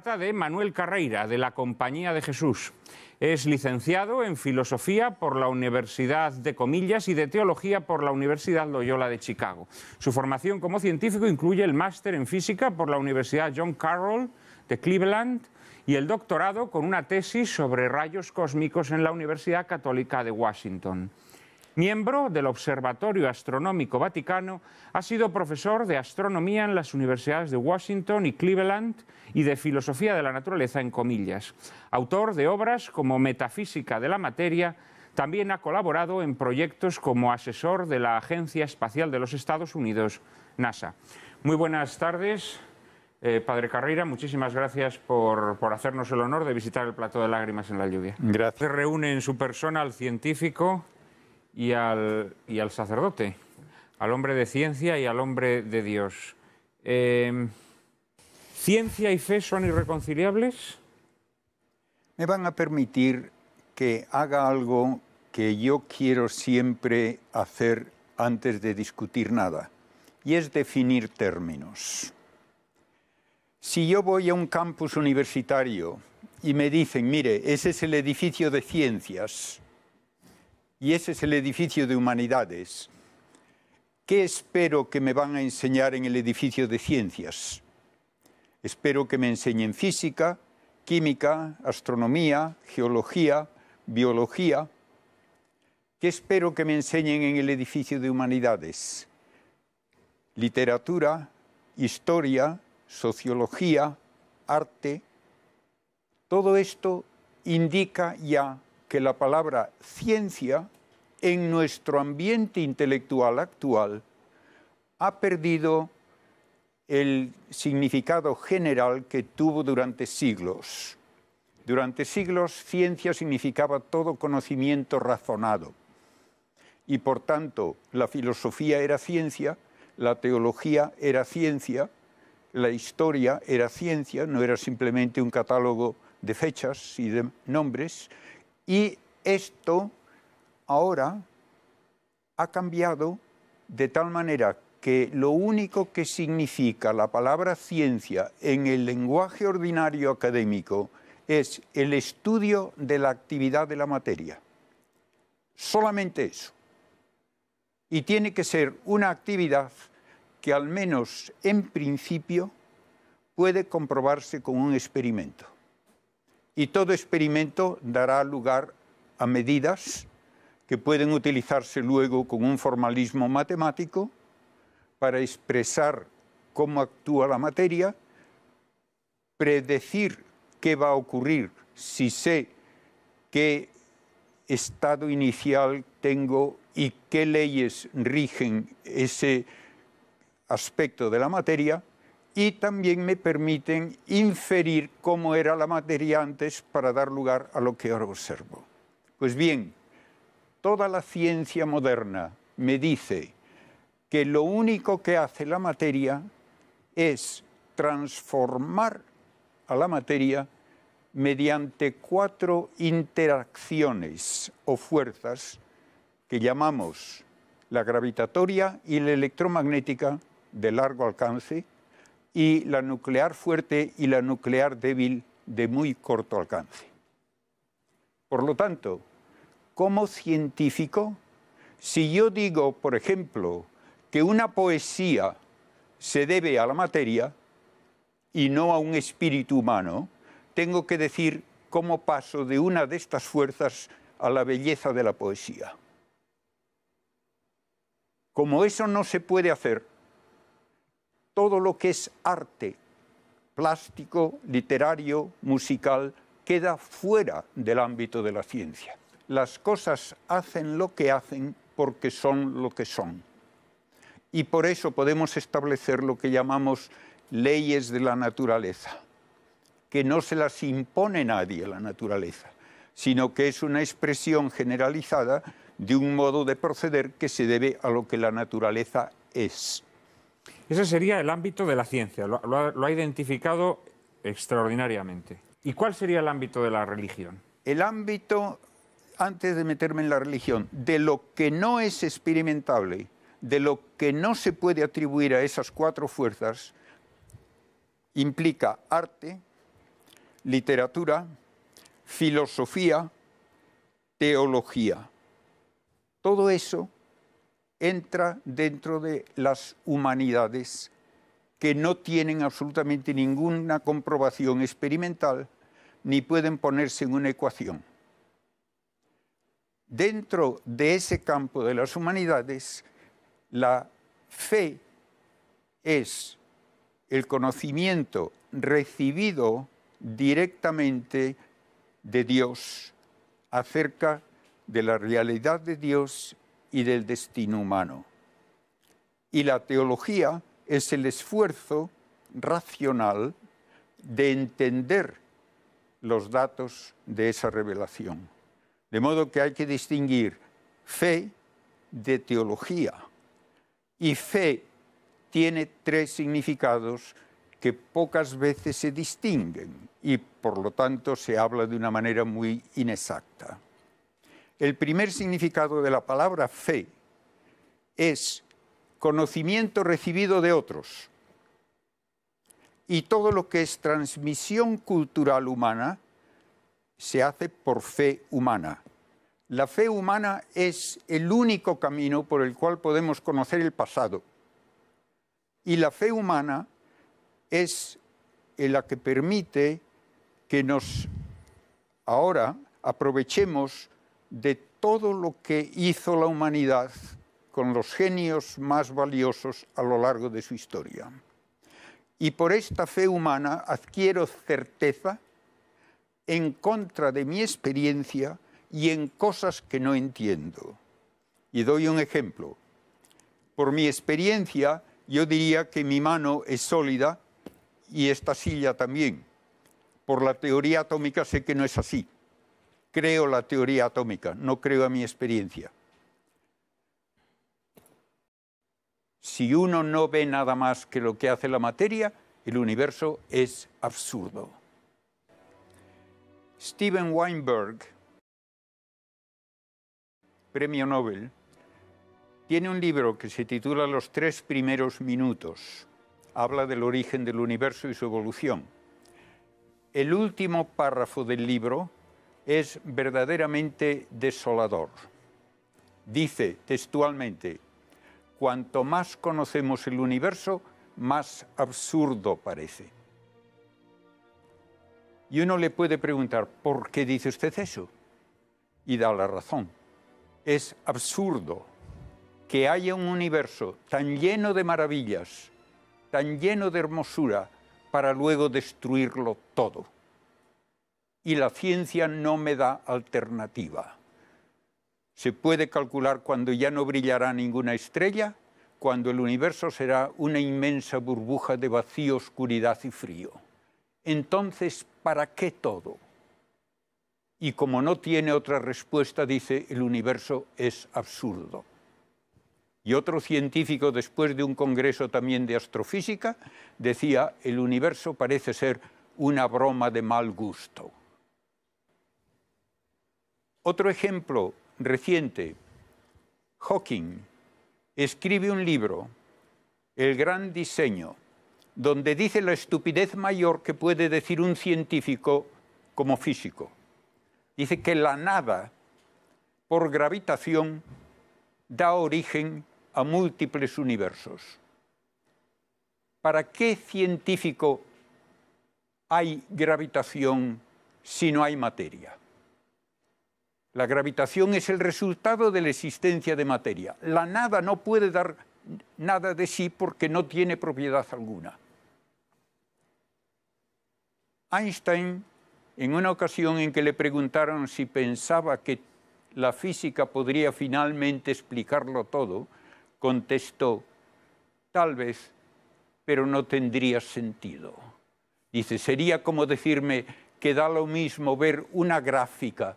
trata de Manuel Carreira, de la Compañía de Jesús. Es licenciado en Filosofía por la Universidad de Comillas y de Teología por la Universidad Loyola de Chicago. Su formación como científico incluye el máster en Física por la Universidad John Carroll de Cleveland y el doctorado con una tesis sobre rayos cósmicos en la Universidad Católica de Washington. Miembro del Observatorio Astronómico Vaticano, ha sido profesor de astronomía en las universidades de Washington y Cleveland y de filosofía de la naturaleza en comillas. Autor de obras como Metafísica de la Materia, también ha colaborado en proyectos como asesor de la Agencia Espacial de los Estados Unidos, NASA. Muy buenas tardes, eh, padre Carrera. muchísimas gracias por, por, hacernos el honor de visitar el Plato de Lágrimas en la Lluvia. Gracias. Se reúne en su persona al científico, y al, y al sacerdote, al hombre de ciencia y al hombre de Dios. Em, ¿Ciencia y fe son irreconciliables? Me van a permitir que haga algo que yo quiero siempre hacer antes de discutir nada, y es definir términos. Si yo voy a un campus universitario y me dicen, mire, ese es el edificio de ciencias, y ese es el edificio de humanidades. ¿Qué espero que me van a enseñar en el edificio de ciencias? Espero que me enseñen física, química, astronomía, geología, biología. ¿Qué espero que me enseñen en el edificio de humanidades? Literatura, historia, sociología, arte. Todo esto indica ya que la palabra ciencia en nuestro ambiente intelectual actual ha perdido el significado general que tuvo durante siglos. Durante siglos ciencia significaba todo conocimiento razonado y por tanto la filosofía era ciencia, la teología era ciencia, la historia era ciencia, no era simplemente un catálogo de fechas y de nombres, y esto ahora ha cambiado de tal manera que lo único que significa la palabra ciencia en el lenguaje ordinario académico es el estudio de la actividad de la materia. Solamente eso. Y tiene que ser una actividad que al menos en principio puede comprobarse con un experimento y todo experimento dará lugar a medidas que pueden utilizarse luego con un formalismo matemático para expresar cómo actúa la materia, predecir qué va a ocurrir si sé qué estado inicial tengo y qué leyes rigen ese aspecto de la materia, y también me permiten inferir cómo era la materia antes para dar lugar a lo que ahora observo. Pues bien, toda la ciencia moderna me dice que lo único que hace la materia es transformar a la materia mediante cuatro interacciones o fuerzas que llamamos la gravitatoria y la electromagnética de largo alcance, y la nuclear fuerte y la nuclear débil de muy corto alcance. Por lo tanto, como científico, si yo digo, por ejemplo, que una poesía se debe a la materia y no a un espíritu humano, tengo que decir cómo paso de una de estas fuerzas a la belleza de la poesía. Como eso no se puede hacer, todo lo que es arte, plástico, literario, musical, queda fuera del ámbito de la ciencia. Las cosas hacen lo que hacen porque son lo que son. Y por eso podemos establecer lo que llamamos leyes de la naturaleza, que no se las impone nadie la naturaleza, sino que es una expresión generalizada de un modo de proceder que se debe a lo que la naturaleza es. Ese sería el ámbito de la ciencia, lo, ha identificado extraordinariamente. ¿Y cuál sería el ámbito de la religión? El ámbito, antes de meterme en la religión, de lo que no es experimentable, de lo que no se puede atribuir a esas cuatro fuerzas, implica arte, literatura, filosofía, teología. Todo eso entra dentro de las humanidades que no tienen absolutamente ninguna comprobación experimental ni pueden ponerse en una ecuación. Dentro de ese campo de las humanidades, la fe es el conocimiento recibido directamente de Dios acerca de la realidad de Dios y del destino humano. Y la teología es el esfuerzo racional de entender los datos de esa revelación. De modo que hay que distinguir fe de teología. Y fe tiene tres significados que pocas veces se distinguen y por lo tanto se habla de una manera muy inexacta. El primer significado de la palabra fe es conocimiento recibido de otros. Y todo lo que es transmisión cultural humana se hace por fe humana. La fe humana es el único camino por el cual podemos conocer el pasado. Y la fe humana es la que permite que nos ahora aprovechemos de todo lo que hizo la humanidad con los genios más valiosos a lo largo de su historia. Y por esta fe humana adquiero certeza en contra de mi experiencia y en cosas que no entiendo. Y doy un ejemplo. Por mi experiencia, yo diría que mi mano es sólida y esta silla también. Por la teoría atómica sé que no es así creo la teoría atómica, no creo a mi experiencia. Si uno no ve nada más que lo que hace la materia, el universo es absurdo. Steven Weinberg, premio Nobel, tiene un libro que se titula Los tres primeros minutos. Habla del origen del universo y su evolución. El último párrafo del libro es verdaderamente desolador. Dice textualmente, cuanto más conocemos el universo, más absurdo parece. Y uno le puede preguntar, ¿por qué dice usted eso? Y da la razón. Es absurdo que haya un universo tan lleno de maravillas, tan lleno de hermosura, para luego destruirlo todo y la ciencia no me da alternativa. Se puede calcular cuando ya no brillará ninguna estrella, cuando el universo será una inmensa burbuja de vacío, oscuridad y frío. Entonces, ¿para qué todo? Y como no tiene otra respuesta, dice, el universo es absurdo. Y otro científico, después de un congreso también de astrofísica, decía, el universo parece ser una broma de mal gusto. Otro ejemplo reciente, Hawking escribe un libro, El gran diseño, donde dice la estupidez mayor que puede decir un científico como físico. Dice que la nada, por gravitación, da origen a múltiples universos. ¿Para qué científico hay gravitación si no hay materia? La gravitación es el resultado de la existencia de materia. La nada no puede dar nada de sí porque no tiene propiedad alguna. Einstein, en una ocasión en que le preguntaron si pensaba que la física podría finalmente explicarlo todo, contestó, tal vez, pero no tendría sentido. Dice, sería como decirme que da lo mismo ver una gráfica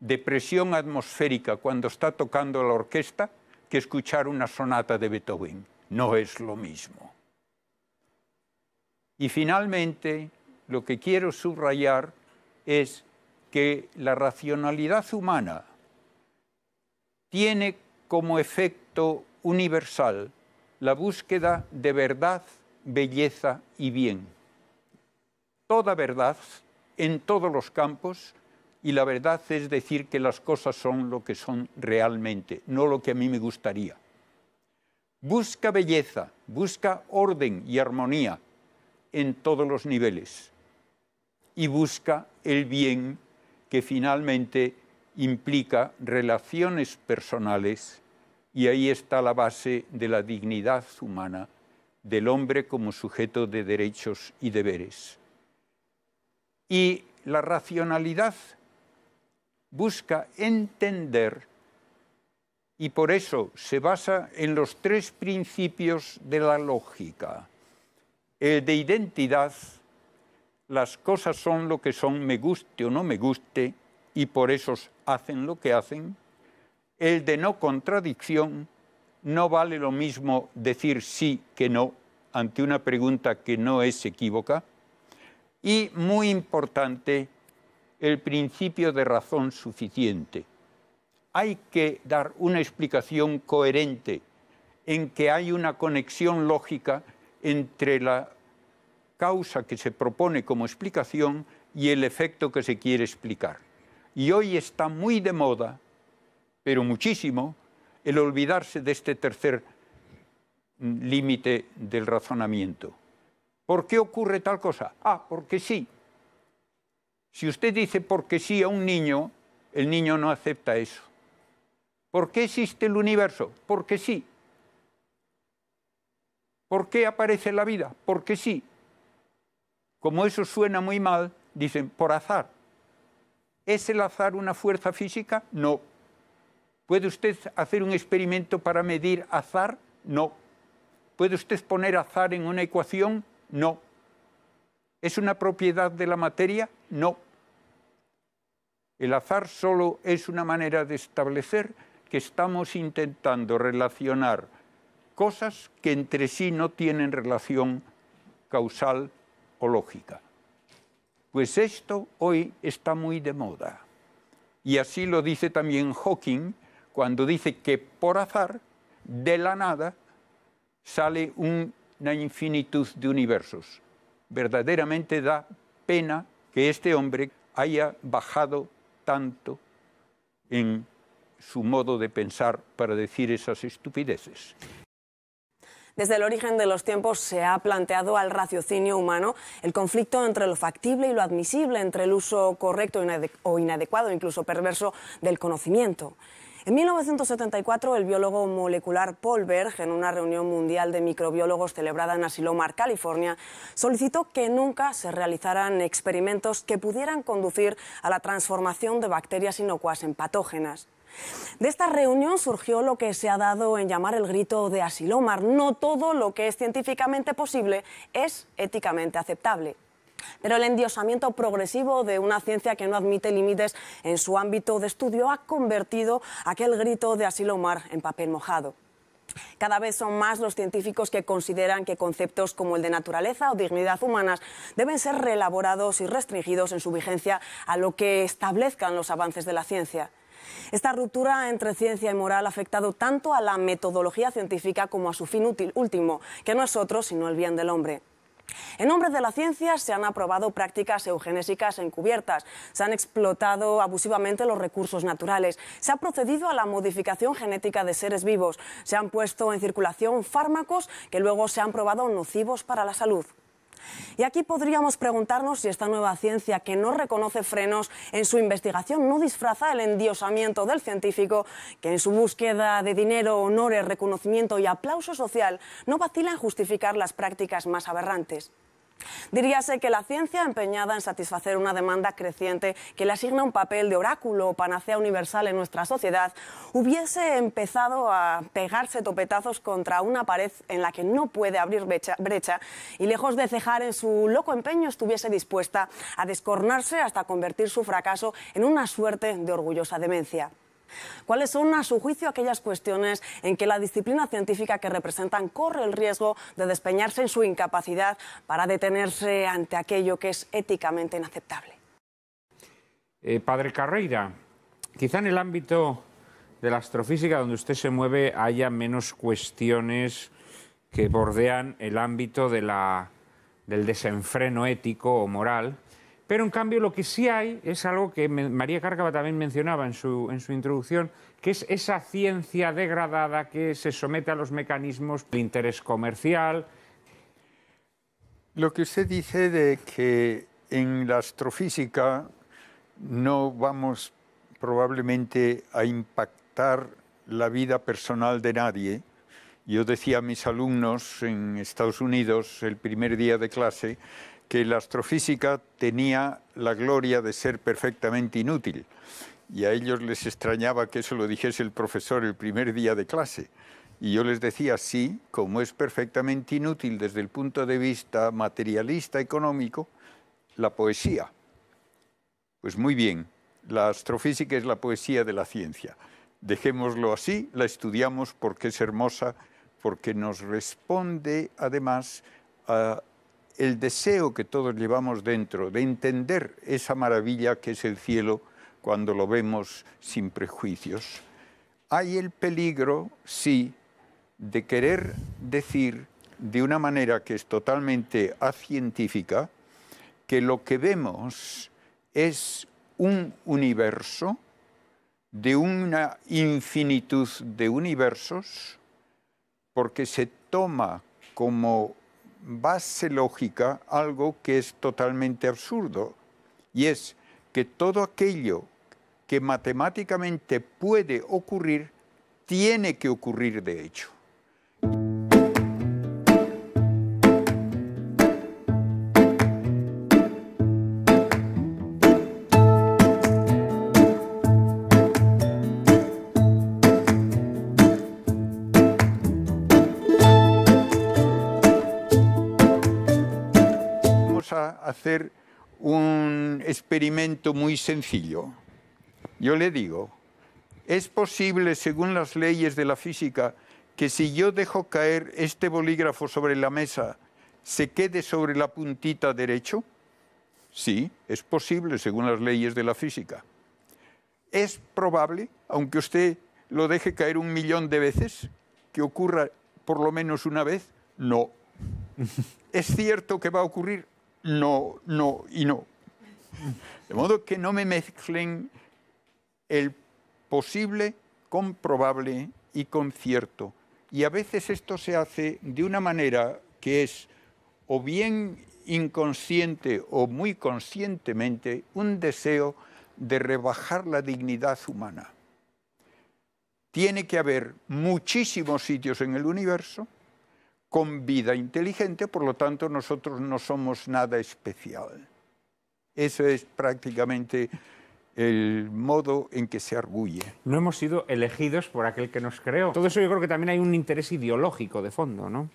de presión atmosférica cuando está tocando la orquesta que escuchar una sonata de Beethoven. No es lo mismo. Y finalmente, lo que quiero subrayar es que la racionalidad humana tiene como efecto universal la búsqueda de verdad, belleza y bien. Toda verdad, en todos los campos, y la verdad es decir que las cosas son lo que son realmente, no lo que a mí me gustaría. Busca belleza, busca orden y armonía en todos los niveles y busca el bien que finalmente implica relaciones personales y ahí está la base de la dignidad humana del hombre como sujeto de derechos y deberes. Y la racionalidad busca entender y por eso se basa en los tres principios de la lógica. El de identidad, las cosas son lo que son, me guste o no me guste, y por eso hacen lo que hacen. El de no contradicción, no vale lo mismo decir sí que no ante una pregunta que no es equívoca. Y muy importante, el principio de razón suficiente. Hay que dar una explicación coherente en que hay una conexión lógica entre la causa que se propone como explicación y el efecto que se quiere explicar. Y hoy está muy de moda, pero muchísimo, el olvidarse de este tercer límite del razonamiento. ¿Por qué ocurre tal cosa? Ah, porque sí, si usted dice porque sí a un niño, el niño no acepta eso. ¿Por qué existe el universo? Porque sí. ¿Por qué aparece la vida? Porque sí. Como eso suena muy mal, dicen por azar. ¿Es el azar una fuerza física? No. ¿Puede usted hacer un experimento para medir azar? No. ¿Puede usted poner azar en una ecuación? No. ¿Es una propiedad de la materia? No. El azar solo es una manera de establecer que estamos intentando relacionar cosas que entre sí no tienen relación causal o lógica. Pues esto hoy está muy de moda. Y así lo dice también Hawking cuando dice que por azar, de la nada, sale una infinitud de universos verdaderamente da pena que este hombre haya bajado tanto en su modo de pensar para decir esas estupideces. Desde el origen de los tiempos se ha planteado al raciocinio humano el conflicto entre lo factible y lo admisible, entre el uso correcto o inadecuado, incluso perverso, del conocimiento. En 1974, el biólogo molecular Paul Berg, en una reunión mundial de microbiólogos celebrada en Asilomar, California, solicitó que nunca se realizaran experimentos que pudieran conducir a la transformación de bacterias inocuas en patógenas. De esta reunión surgió lo que se ha dado en llamar el grito de Asilomar. No todo lo que es científicamente posible es éticamente aceptable. Pero el endiosamiento progresivo de una ciencia que no admite límites en su ámbito de estudio ha convertido aquel grito de asilo mar en papel mojado. Cada vez son más los científicos que consideran que conceptos como el de naturaleza o dignidad humanas deben ser reelaborados y restringidos en su vigencia a lo que establezcan los avances de la ciencia. Esta ruptura entre ciencia y moral ha afectado tanto a la metodología científica como a su fin útil, último, que no es otro sino el bien del hombre. En nombre de la ciencia se han aprobado prácticas eugenésicas encubiertas, se han explotado abusivamente los recursos naturales, se ha procedido a la modificación genética de seres vivos, se han puesto en circulación fármacos que luego se han probado nocivos para la salud. Y aquí podríamos preguntarnos si esta nueva ciencia que no reconoce frenos en su investigación no disfraza el endiosamiento del científico que en su búsqueda de dinero, honores, reconocimiento y aplauso social no vacila en justificar las prácticas más aberrantes. Diríase que la ciencia empeñada en satisfacer una demanda creciente que le asigna un papel de oráculo o panacea universal en nuestra sociedad hubiese empezado a pegarse topetazos contra una pared en la que no puede abrir brecha, y lejos de cejar en su loco empeño estuviese dispuesta a descornarse hasta convertir su fracaso en una suerte de orgullosa demencia. ¿Cuáles son, a su juicio, aquellas cuestiones en que la disciplina científica que representan corre el riesgo de despeñarse en su incapacidad para detenerse ante aquello que es éticamente inaceptable? Eh, padre Carreira, quizá en el ámbito de la astrofísica donde usted se mueve haya menos cuestiones que bordean el ámbito del desenfreno ético o moral pero en cambio lo que sí hay es algo que María Cárcava también mencionaba en su, en su introducción, que es esa ciencia degradada que se somete a los mecanismos de interés comercial. Lo que usted dice de que en la astrofísica no vamos probablemente a impactar la vida personal de nadie. Yo decía a mis alumnos en Estados Unidos el primer día de clase que la astrofísica tenía la gloria de ser perfectamente inútil y a ellos les extrañaba que eso lo dijese el profesor el primer día de clase. Y yo les decía, sí, como es perfectamente inútil desde el punto de vista materialista económico, la poesía. Pues muy bien, la astrofísica es la poesía de la ciencia. Dejémoslo así, la estudiamos porque es hermosa, porque nos responde además a el deseo que todos llevamos dentro de entender esa maravilla que es el cielo cuando lo vemos sin prejuicios. Hay el peligro, sí, de querer decir de una manera que es totalmente acientífica que lo que vemos es un universo de una infinitud de universos porque se toma como base lógica algo que es totalmente absurdo, y es que todo aquello que matemáticamente puede ocurrir, tiene que ocurrir de hecho. experimento muy sencillo. Yo le digo, es posible, según las leyes de la física, que si yo dejo caer este bolígrafo sobre la mesa, se quede sobre la puntita derecho? Sí, es posible, según las leyes de la física. Es probable, aunque usted lo deje caer un millón de veces, que ocurra por lo menos una vez? No. ¿Es cierto que va a ocurrir? No, no y no. De modo que no me mezclen el posible con probable y con cierto. Y a veces esto se hace de una manera que es o bien inconsciente o muy conscientemente un deseo de rebajar la dignidad humana. Tiene que haber muchísimos sitios en el universo con vida inteligente, por lo tanto nosotros no somos nada especial. Eso es prácticamente el modo en que se arguye. No hemos sido elegidos por aquel que nos creó. Todo eso yo creo que también hay un interés ideológico de fondo, ¿no?